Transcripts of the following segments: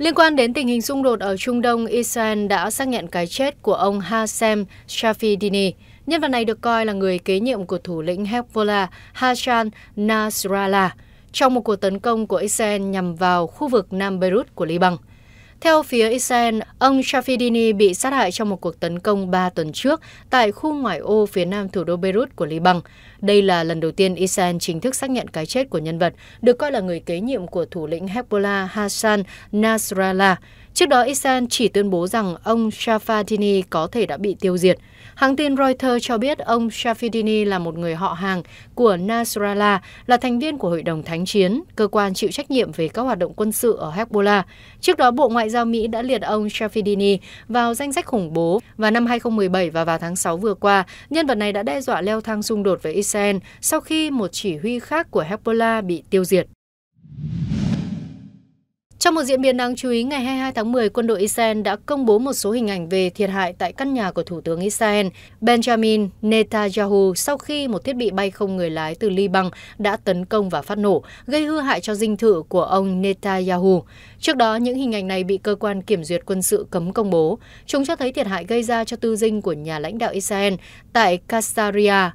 Liên quan đến tình hình xung đột ở Trung Đông, Israel đã xác nhận cái chết của ông Hashem Shafidini. Nhân vật này được coi là người kế nhiệm của thủ lĩnh Hezbollah Hassan Nasrallah trong một cuộc tấn công của Israel nhằm vào khu vực Nam Beirut của Liban. Theo phía Israel, ông Shafidini bị sát hại trong một cuộc tấn công 3 tuần trước tại khu ngoại ô phía nam thủ đô Beirut của Liban. Đây là lần đầu tiên Israel chính thức xác nhận cái chết của nhân vật, được coi là người kế nhiệm của thủ lĩnh Hezbollah Hassan Nasrallah. Trước đó, Israel chỉ tuyên bố rằng ông Shafatini có thể đã bị tiêu diệt. Hãng tin Reuters cho biết ông Shafatini là một người họ hàng của Nasrallah, là thành viên của Hội đồng Thánh chiến, cơ quan chịu trách nhiệm về các hoạt động quân sự ở Hezbollah. Trước đó, Bộ Ngoại giao Mỹ đã liệt ông Shafatini vào danh sách khủng bố vào năm 2017 và vào tháng 6 vừa qua. Nhân vật này đã đe dọa leo thang xung đột với Israel sau khi một chỉ huy khác của Hezbollah bị tiêu diệt. Trong một diễn biến đáng chú ý, ngày 22 tháng 10, quân đội Israel đã công bố một số hình ảnh về thiệt hại tại căn nhà của Thủ tướng Israel Benjamin Netanyahu sau khi một thiết bị bay không người lái từ Liban đã tấn công và phát nổ, gây hư hại cho dinh thự của ông Netanyahu. Trước đó, những hình ảnh này bị cơ quan kiểm duyệt quân sự cấm công bố. Chúng cho thấy thiệt hại gây ra cho tư dinh của nhà lãnh đạo Israel tại Kassaria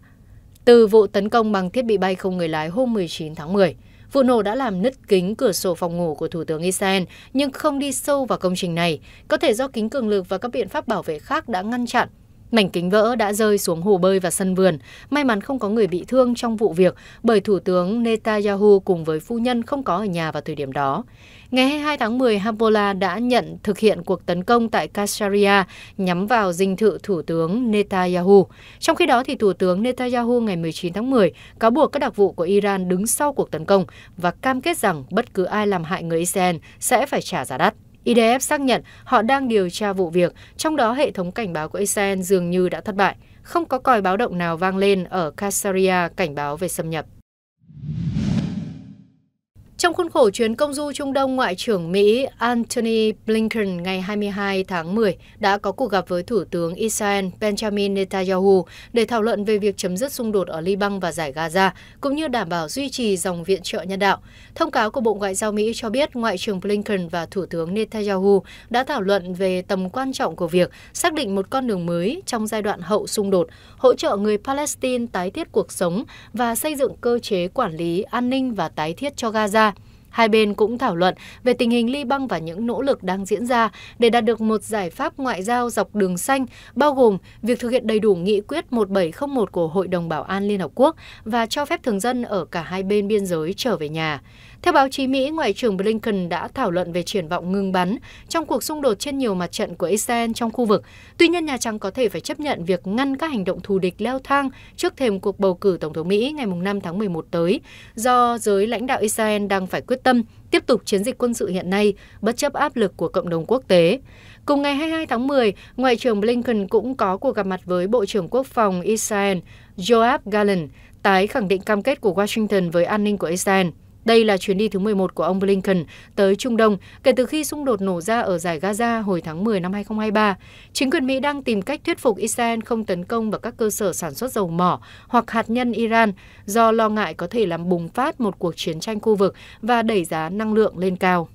từ vụ tấn công bằng thiết bị bay không người lái hôm 19 tháng 10 vụ nổ đã làm nứt kính cửa sổ phòng ngủ của Thủ tướng Israel nhưng không đi sâu vào công trình này, có thể do kính cường lực và các biện pháp bảo vệ khác đã ngăn chặn. Mảnh kính vỡ đã rơi xuống hồ bơi và sân vườn. May mắn không có người bị thương trong vụ việc bởi Thủ tướng Netanyahu cùng với phu nhân không có ở nhà vào thời điểm đó. Ngày 22 tháng 10, Hezbollah đã nhận thực hiện cuộc tấn công tại Kasaria nhắm vào dinh thự Thủ tướng Netanyahu. Trong khi đó, thì Thủ tướng Netanyahu ngày 19 tháng 10 cáo buộc các đặc vụ của Iran đứng sau cuộc tấn công và cam kết rằng bất cứ ai làm hại người Israel sẽ phải trả giá đắt idf xác nhận họ đang điều tra vụ việc trong đó hệ thống cảnh báo của israel dường như đã thất bại không có còi báo động nào vang lên ở Kassaria cảnh báo về xâm nhập trong khuôn khổ chuyến công du Trung Đông, Ngoại trưởng Mỹ Antony Blinken ngày 22 tháng 10 đã có cuộc gặp với Thủ tướng Israel Benjamin Netanyahu để thảo luận về việc chấm dứt xung đột ở Liban và giải Gaza, cũng như đảm bảo duy trì dòng viện trợ nhân đạo. Thông cáo của Bộ Ngoại giao Mỹ cho biết Ngoại trưởng Blinken và Thủ tướng Netanyahu đã thảo luận về tầm quan trọng của việc xác định một con đường mới trong giai đoạn hậu xung đột, hỗ trợ người Palestine tái thiết cuộc sống và xây dựng cơ chế quản lý an ninh và tái thiết cho Gaza Hai bên cũng thảo luận về tình hình Liban và những nỗ lực đang diễn ra để đạt được một giải pháp ngoại giao dọc đường xanh, bao gồm việc thực hiện đầy đủ nghị quyết 1701 của Hội đồng Bảo an Liên Hợp Quốc và cho phép thường dân ở cả hai bên biên giới trở về nhà. Theo báo chí Mỹ, Ngoại trưởng Blinken đã thảo luận về triển vọng ngừng bắn trong cuộc xung đột trên nhiều mặt trận của Israel trong khu vực. Tuy nhiên, Nhà Trắng có thể phải chấp nhận việc ngăn các hành động thù địch leo thang trước thềm cuộc bầu cử Tổng thống Mỹ ngày 5 tháng 11 tới, do giới lãnh đạo Israel đang phải quyết tâm tiếp tục chiến dịch quân sự hiện nay, bất chấp áp lực của cộng đồng quốc tế. Cùng ngày 22 tháng 10, Ngoại trưởng Blinken cũng có cuộc gặp mặt với Bộ trưởng Quốc phòng Israel Joab Gallant, tái khẳng định cam kết của Washington với an ninh của Israel. Đây là chuyến đi thứ 11 của ông Blinken tới Trung Đông kể từ khi xung đột nổ ra ở giải Gaza hồi tháng 10 năm 2023. Chính quyền Mỹ đang tìm cách thuyết phục Israel không tấn công vào các cơ sở sản xuất dầu mỏ hoặc hạt nhân Iran do lo ngại có thể làm bùng phát một cuộc chiến tranh khu vực và đẩy giá năng lượng lên cao.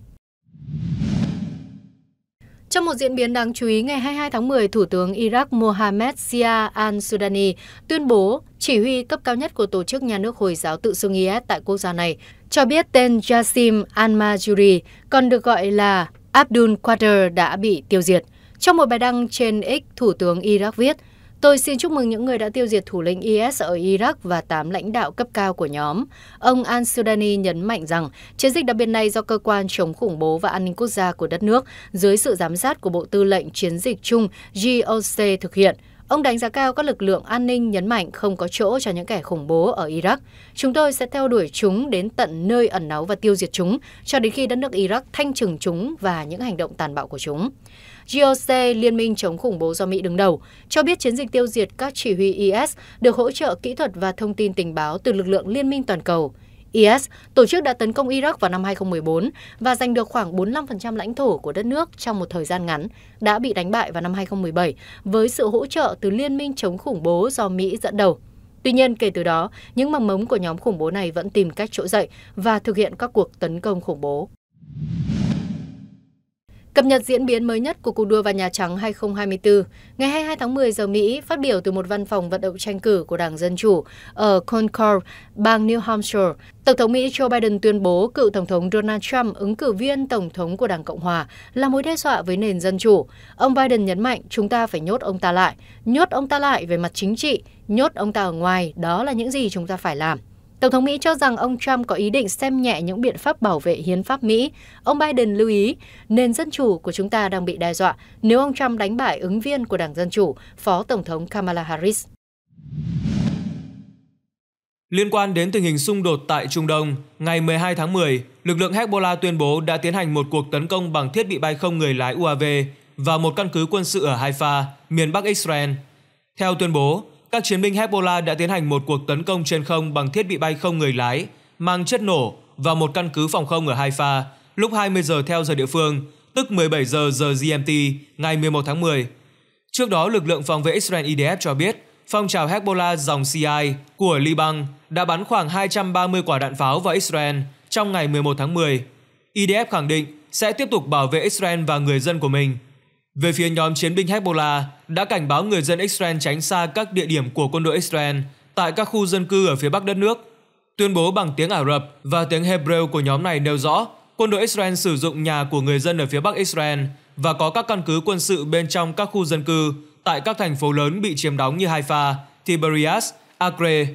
Trong một diễn biến đáng chú ý, ngày 22 tháng 10, Thủ tướng Iraq Mohammed Sia al-Sudani tuyên bố chỉ huy cấp cao nhất của Tổ chức Nhà nước Hồi giáo tự xưng IS tại quốc gia này, cho biết tên Jassim al-Majuri, còn được gọi là Abdul Qadir đã bị tiêu diệt. Trong một bài đăng trên X, Thủ tướng Iraq viết – Tôi xin chúc mừng những người đã tiêu diệt thủ lĩnh IS ở Iraq và tám lãnh đạo cấp cao của nhóm. Ông Al-Sudani nhấn mạnh rằng chiến dịch đặc biệt này do cơ quan chống khủng bố và an ninh quốc gia của đất nước dưới sự giám sát của Bộ Tư lệnh Chiến dịch chung GOC thực hiện – Ông đánh giá cao các lực lượng an ninh nhấn mạnh không có chỗ cho những kẻ khủng bố ở Iraq. Chúng tôi sẽ theo đuổi chúng đến tận nơi ẩn náu và tiêu diệt chúng cho đến khi đất nước Iraq thanh trừng chúng và những hành động tàn bạo của chúng. GOC, Liên minh chống khủng bố do Mỹ đứng đầu, cho biết chiến dịch tiêu diệt các chỉ huy IS được hỗ trợ kỹ thuật và thông tin tình báo từ lực lượng liên minh toàn cầu is tổ chức đã tấn công iraq vào năm 2014 và giành được khoảng 45% lãnh thổ của đất nước trong một thời gian ngắn đã bị đánh bại vào năm 2017 với sự hỗ trợ từ liên minh chống khủng bố do mỹ dẫn đầu Tuy nhiên, kể từ đó, những mầm mống của nhóm khủng bố này vẫn tìm cách trỗi dậy và thực hiện các cuộc tấn công khủng bố. Cập nhật diễn biến mới nhất của cuộc đua vào Nhà Trắng 2024, ngày 22 tháng 10 giờ Mỹ phát biểu từ một văn phòng vận động tranh cử của Đảng Dân Chủ ở Concord, bang New Hampshire, Tổng thống Mỹ Joe Biden tuyên bố cựu Tổng thống Donald Trump, ứng cử viên Tổng thống của Đảng Cộng Hòa, là mối đe dọa với nền dân chủ. Ông Biden nhấn mạnh chúng ta phải nhốt ông ta lại, nhốt ông ta lại về mặt chính trị, nhốt ông ta ở ngoài, đó là những gì chúng ta phải làm. Tổng thống Mỹ cho rằng ông Trump có ý định xem nhẹ những biện pháp bảo vệ hiến pháp Mỹ. Ông Biden lưu ý, nền dân chủ của chúng ta đang bị đe dọa nếu ông Trump đánh bại ứng viên của Đảng Dân Chủ, Phó Tổng thống Kamala Harris. Liên quan đến tình hình xung đột tại Trung Đông, ngày 12 tháng 10, lực lượng Hezbollah tuyên bố đã tiến hành một cuộc tấn công bằng thiết bị bay không người lái UAV vào một căn cứ quân sự ở Haifa, miền Bắc Israel. Theo tuyên bố, các chiến binh Hezbollah đã tiến hành một cuộc tấn công trên không bằng thiết bị bay không người lái mang chất nổ vào một căn cứ phòng không ở Haifa lúc 20 giờ theo giờ địa phương, tức 17 giờ giờ GMT ngày 11 tháng 10. Trước đó, lực lượng phòng vệ Israel IDF cho biết phong trào Hezbollah dòng CI của Liban đã bắn khoảng 230 quả đạn pháo vào Israel trong ngày 11 tháng 10. IDF khẳng định sẽ tiếp tục bảo vệ Israel và người dân của mình – về phía nhóm chiến binh Hezbollah đã cảnh báo người dân Israel tránh xa các địa điểm của quân đội Israel tại các khu dân cư ở phía bắc đất nước. Tuyên bố bằng tiếng Ả Rập và tiếng Hebrew của nhóm này nêu rõ quân đội Israel sử dụng nhà của người dân ở phía bắc Israel và có các căn cứ quân sự bên trong các khu dân cư tại các thành phố lớn bị chiếm đóng như Haifa, Tiberias, Acre.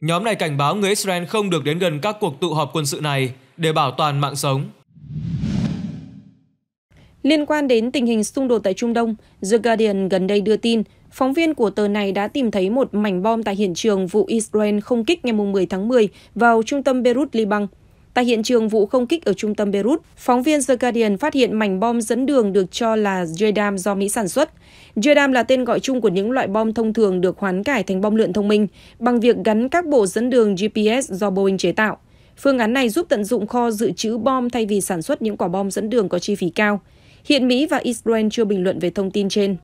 Nhóm này cảnh báo người Israel không được đến gần các cuộc tụ họp quân sự này để bảo toàn mạng sống. Liên quan đến tình hình xung đột tại Trung Đông, The Guardian gần đây đưa tin, phóng viên của tờ này đã tìm thấy một mảnh bom tại hiện trường vụ Israel không kích ngày 10 tháng 10 vào trung tâm Beirut, Liban. Tại hiện trường vụ không kích ở trung tâm Beirut, phóng viên The Guardian phát hiện mảnh bom dẫn đường được cho là Jedam do Mỹ sản xuất. Jedam là tên gọi chung của những loại bom thông thường được hoán cải thành bom lượn thông minh bằng việc gắn các bộ dẫn đường GPS do Boeing chế tạo. Phương án này giúp tận dụng kho dự trữ bom thay vì sản xuất những quả bom dẫn đường có chi phí cao. Hiện Mỹ và Israel chưa bình luận về thông tin trên.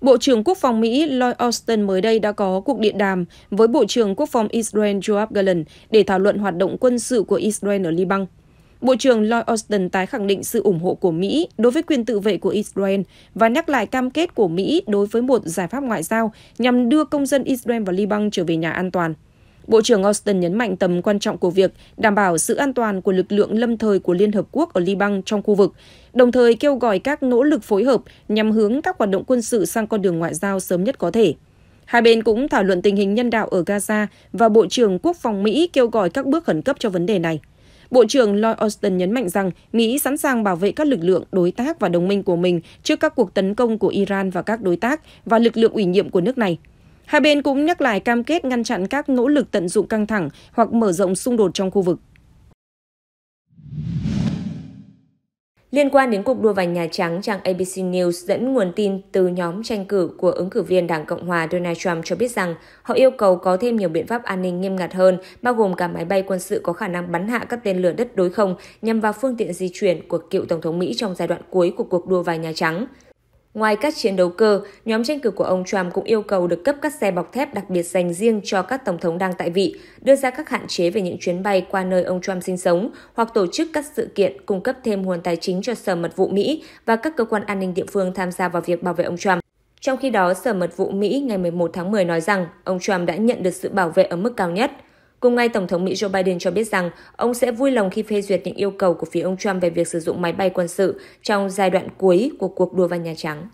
Bộ trưởng Quốc phòng Mỹ Lloyd Austin mới đây đã có cuộc điện đàm với Bộ trưởng Quốc phòng Israel Joab Gallant để thảo luận hoạt động quân sự của Israel ở Liban. Bộ trưởng Lloyd Austin tái khẳng định sự ủng hộ của Mỹ đối với quyền tự vệ của Israel và nhắc lại cam kết của Mỹ đối với một giải pháp ngoại giao nhằm đưa công dân Israel và Liban trở về nhà an toàn bộ trưởng austin nhấn mạnh tầm quan trọng của việc đảm bảo sự an toàn của lực lượng lâm thời của liên hợp quốc ở liban trong khu vực đồng thời kêu gọi các nỗ lực phối hợp nhằm hướng các hoạt động quân sự sang con đường ngoại giao sớm nhất có thể Hai bên cũng thảo luận tình hình nhân đạo ở Gaza và Bộ trưởng Quốc phòng Mỹ kêu gọi các bước khẩn cấp cho vấn đề này. Bộ trưởng Lloyd Austin nhấn mạnh rằng Mỹ sẵn sàng bảo vệ các lực lượng, đối tác và đồng minh của mình trước các cuộc tấn công của Iran và các đối tác và lực lượng ủy nhiệm của nước này. Hai bên cũng nhắc lại cam kết ngăn chặn các nỗ lực tận dụng căng thẳng hoặc mở rộng xung đột trong khu vực. Liên quan đến cuộc đua vào Nhà Trắng, trang ABC News dẫn nguồn tin từ nhóm tranh cử của ứng cử viên Đảng Cộng hòa Donald Trump cho biết rằng họ yêu cầu có thêm nhiều biện pháp an ninh nghiêm ngặt hơn, bao gồm cả máy bay quân sự có khả năng bắn hạ các tên lửa đất đối không nhằm vào phương tiện di chuyển của cựu Tổng thống Mỹ trong giai đoạn cuối của cuộc đua vào Nhà Trắng. Ngoài các chiến đấu cơ, nhóm tranh cử của ông Trump cũng yêu cầu được cấp các xe bọc thép đặc biệt dành riêng cho các tổng thống đang tại vị, đưa ra các hạn chế về những chuyến bay qua nơi ông Trump sinh sống hoặc tổ chức các sự kiện cung cấp thêm nguồn tài chính cho Sở Mật vụ Mỹ và các cơ quan an ninh địa phương tham gia vào việc bảo vệ ông Trump. Trong khi đó, Sở Mật vụ Mỹ ngày 11 tháng 10 nói rằng ông Trump đã nhận được sự bảo vệ ở mức cao nhất. Cùng ngày, Tổng thống Mỹ Joe Biden cho biết rằng ông sẽ vui lòng khi phê duyệt những yêu cầu của phía ông Trump về việc sử dụng máy bay quân sự trong giai đoạn cuối của cuộc đua vào Nhà Trắng.